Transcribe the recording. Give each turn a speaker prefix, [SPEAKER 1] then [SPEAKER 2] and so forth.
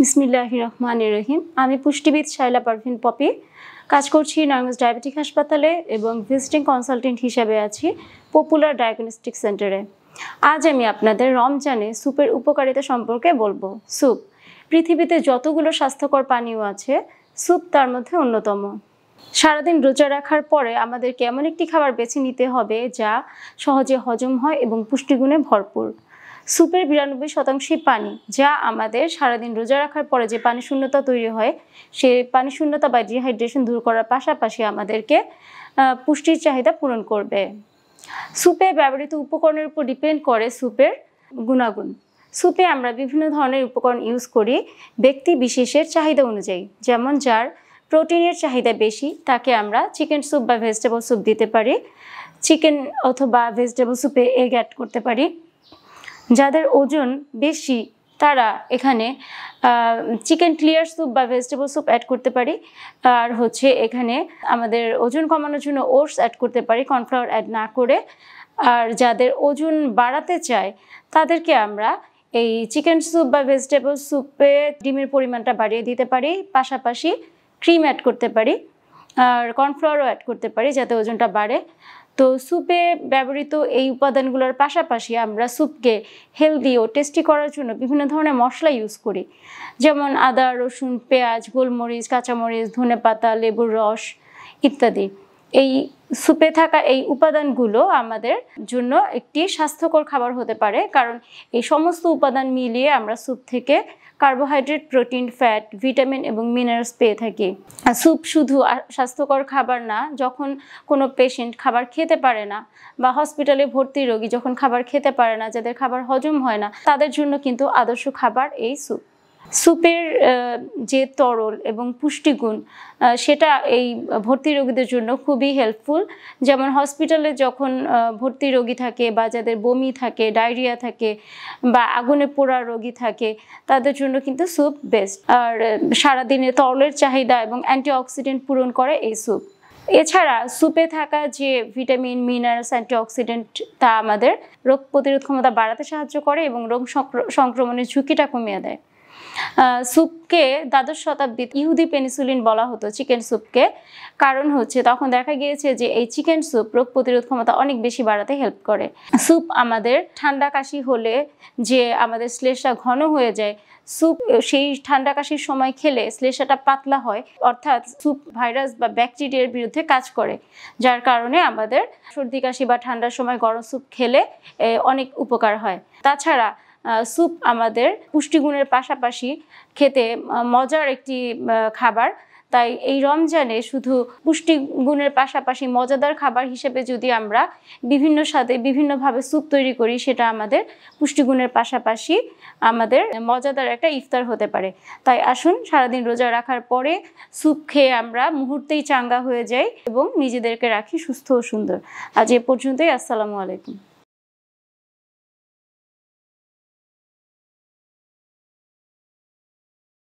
[SPEAKER 1] বিসমিল্লাহ রহমান রহিম আমি পুষ্টিবিদ শাইলা পারভিন পপি কাজ করছি নয়গঞ্জ ডায়াবেটিক হাসপাতালে এবং ভিজিটিং কনসালটেন্ট হিসাবে আছি পপুলার ডায়াগনস্টিক সেন্টারে আজ আমি আপনাদের রমজানে স্যুপের উপকারিতা সম্পর্কে বলবো স্যুপ পৃথিবীতে যতগুলো স্বাস্থ্যকর পানীয় আছে স্যুপ তার মধ্যে অন্যতম সারাদিন রোজা রাখার পরে আমাদের কেমন একটি খাবার বেছে নিতে হবে যা সহজে হজম হয় এবং পুষ্টিগুণে ভরপুর সুপের বিরানব্বই শতাংশই পানি যা আমাদের সারাদিন রোজা রাখার পরে যে পানি শূন্যতা তৈরি হয় সেই পানি শূন্যতা বা ডিহাইড্রেশন দূর করার পাশাপাশি আমাদেরকে পুষ্টির চাহিদা পূরণ করবে সুপে ব্যবহৃত উপকরণের উপর ডিপেন্ড করে সুপের গুণাগুণ সুপে আমরা বিভিন্ন ধরনের উপকরণ ইউজ করি ব্যক্তি বিশেষের চাহিদা অনুযায়ী যেমন যার প্রোটিনের চাহিদা বেশি তাকে আমরা চিকেন স্যুপ বা ভেজিটেবল স্যুপ দিতে পারি চিকেন অথবা ভেজিটেবল স্যুপে এগ অ্যাড করতে পারি যাদের ওজন বেশি তারা এখানে চিকেন ক্লিয়ার স্যুপ বা ভেজিটেবল স্যুপ অ্যাড করতে পারি আর হচ্ছে এখানে আমাদের ওজন কমানোর জন্য ওটস অ্যাড করতে পারি কর্নফ্লাওয়ার অ্যাড না করে আর যাদের ওজন বাড়াতে চায় তাদেরকে আমরা এই চিকেন স্যুপ বা ভেজিটেবল স্যুপে ডিমের পরিমাণটা বাড়িয়ে দিতে পারি পাশাপাশি ক্রিম অ্যাড করতে পারি আর কর্নফ্লাওয়ারও অ্যাড করতে পারি যাতে ওজনটা বাড়ে তো স্যুপে ব্যবহৃত এই উপাদানগুলোর পাশাপাশি আমরা স্যুপকে হেলদি ও টেস্টি করার জন্য বিভিন্ন ধরনের মশলা ইউজ করি যেমন আদা রসুন পেঁয়াজ গোলমরিচ কাঁচামরিচ ধনে পাতা লেবুর রস ইত্যাদি এই সুপে থাকা এই উপাদানগুলো আমাদের জন্য একটি স্বাস্থ্যকর খাবার হতে পারে কারণ এই সমস্ত উপাদান মিলিয়ে আমরা স্যুপ থেকে কার্বোহাইড্রেট প্রোটিন ফ্যাট ভিটামিন এবং মিনারেলস পেয়ে থাকি স্যুপ শুধু স্বাস্থ্যকর খাবার না যখন কোনো পেশেন্ট খাবার খেতে পারে না বা হসপিটালে ভর্তি রোগী যখন খাবার খেতে পারে না যাদের খাবার হজম হয় না তাদের জন্য কিন্তু আদর্শ খাবার এই স্যুপ স্যুপের যে তরল এবং পুষ্টিগুণ সেটা এই ভর্তি রোগীদের জন্য খুবই হেল্পফুল যেমন হসপিটালে যখন ভর্তি রোগী থাকে বা যাদের বমি থাকে ডায়রিয়া থাকে বা আগুনে পোড়া রোগী থাকে তাদের জন্য কিন্তু স্যুপ বেস্ট আর সারাদিনে তরলের চাহিদা এবং অ্যান্টিঅক্সিডেন্ট পূরণ করে এই স্যুপ এছাড়া সুপে থাকা যে ভিটামিন মিনারেলস অ্যান্টিঅক্সিডেন্ট তা আমাদের রোগ প্রতিরোধ ক্ষমতা বাড়াতে সাহায্য করে এবং রোগ সংক্রমণের ঝুঁকিটা কমিয়ে দেয় স্যুপকে দ্বাদশ শতাব্দীতে ইহুদি পেনিসুলিন বলা হতো চিকেন স্যুপকে কারণ হচ্ছে তখন দেখা গিয়েছে যে এই চিকেন স্যুপ রোগ প্রতিরোধ ক্ষমতা অনেক বেশি বাড়াতে হেল্প করে স্যুপ আমাদের ঠান্ডা কাশি হলে যে আমাদের শ্লেষটা ঘন হয়ে যায় স্যুপ সেই ঠান্ডা কাশির সময় খেলে শ্লেষাটা পাতলা হয় অর্থাৎ স্যুপ ভাইরাস বা ব্যাকটেরিয়ার বিরুদ্ধে কাজ করে যার কারণে আমাদের সর্দি কাশি বা ঠান্ডার সময় গরম স্যুপ খেলে অনেক উপকার হয় তাছাড়া স্যুপ আমাদের পুষ্টিগুণের পাশাপাশি খেতে মজার একটি খাবার তাই এই রমজানে শুধু পুষ্টিগুণের পাশাপাশি মজাদার খাবার হিসেবে যদি আমরা বিভিন্ন স্বাদে বিভিন্নভাবে স্যুপ তৈরি করি সেটা আমাদের পুষ্টিগুণের পাশাপাশি আমাদের মজাদার একটা ইফতার হতে পারে তাই আসুন সারাদিন রোজা রাখার পরে স্যুপ খেয়ে আমরা মুহূর্তেই চাঙ্গা হয়ে যাই এবং নিজেদেরকে রাখি সুস্থ ও সুন্দর আজ এ পর্যন্তই আসসালামু আলাইকুম